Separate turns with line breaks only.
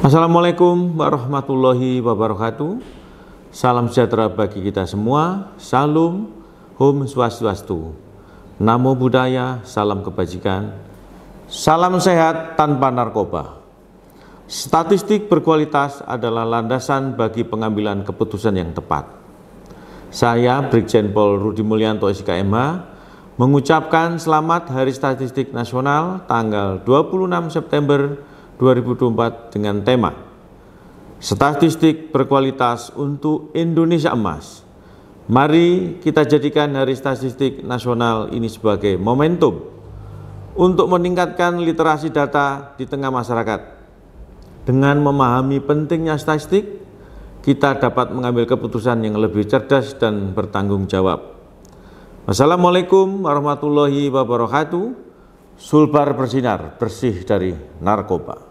Assalamualaikum warahmatullahi wabarakatuh. Salam sejahtera bagi kita semua. Salam Om Swastiastu. Namo Buddhaya, salam kebajikan. Salam sehat tanpa narkoba. Statistik berkualitas adalah landasan bagi pengambilan keputusan yang tepat. Saya Brigjen Pol Rudi Mulyanto SKMH mengucapkan selamat Hari Statistik Nasional tanggal 26 September 2024 dengan tema Statistik Berkualitas untuk Indonesia Emas. Mari kita jadikan Hari Statistik Nasional ini sebagai momentum untuk meningkatkan literasi data di tengah masyarakat. Dengan memahami pentingnya statistik, kita dapat mengambil keputusan yang lebih cerdas dan bertanggung jawab. Assalamualaikum warahmatullahi wabarakatuh. Sulbar bersinar, bersih dari narkoba.